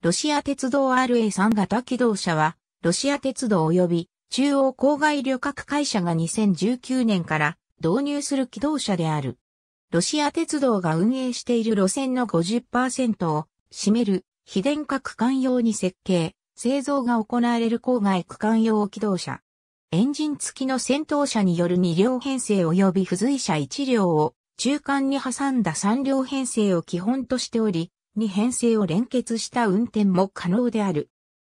ロシア鉄道 RA3 型機動車は、ロシア鉄道及び中央郊外旅客会社が2019年から導入する機動車である。ロシア鉄道が運営している路線の50%を占める非電化区間用に設計、製造が行われる郊外区間用機動車。エンジン付きの戦闘車による2両編成及び付随車1両を中間に挟んだ3両編成を基本としており、に編成を連結した運転も可能である。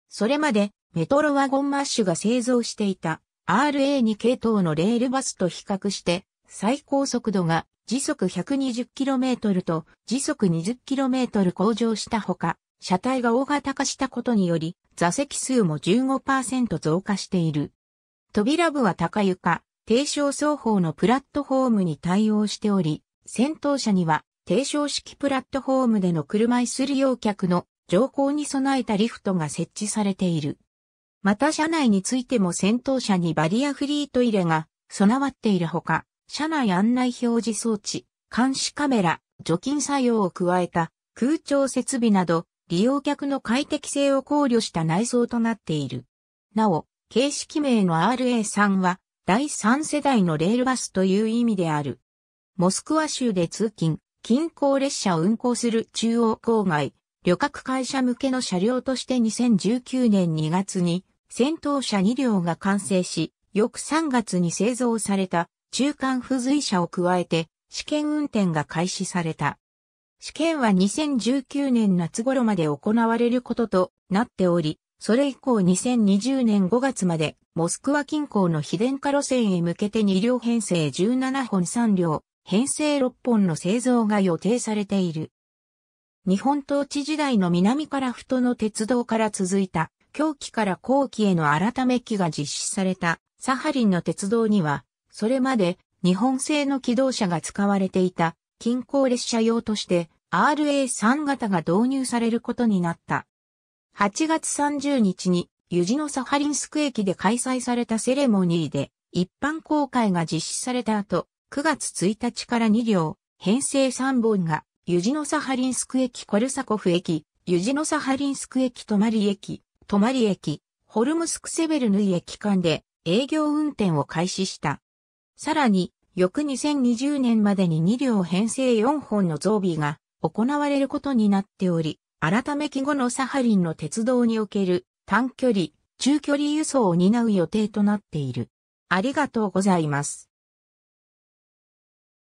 それまでメトロワゴンマッシュが製造していた RA2 系統のレールバスと比較して最高速度が時速 120km と時速 20km 向上したほか、車体が大型化したことにより座席数も15%増加している。扉部は高床、低床双方のプラットフォームに対応しており、先頭車には低床式プラットフォームでの車椅子利用客の乗降に備えたリフトが設置されている。また車内についても先頭車にバリアフリートイレが備わっているほか、車内案内表示装置、監視カメラ、除菌作用を加えた空調設備など、利用客の快適性を考慮した内装となっている。なお、形式名の RA3 は第3世代のレールバスという意味である。モスクワ州で通勤、近郊列車を運行する中央郊外、旅客会社向けの車両として2019年2月に戦闘車2両が完成し、翌3月に製造された中間付随車を加えて試験運転が開始された。試験は2019年夏頃まで行われることとなっており、それ以降2020年5月までモスクワ近郊の非電化路線へ向けて2両編成17本3両、編成6本の製造が予定されている。日本統治時代の南から太の鉄道から続いた、狂気から後期への改め期が実施された、サハリンの鉄道には、それまで日本製の機動車が使われていた、近郊列車用として RA3 型が導入されることになった。8月30日に、ユジノサハリンスク駅で開催されたセレモニーで、一般公開が実施された後、9月1日から2両、編成3本が、ユジノサハリンスク駅コルサコフ駅、ユジノサハリンスク駅泊まり駅、泊まり駅、ホルムスクセベルヌイ駅間で営業運転を開始した。さらに、翌2020年までに2両編成4本の増備が行われることになっており、改め期後のサハリンの鉄道における短距離、中距離輸送を担う予定となっている。ありがとうございます。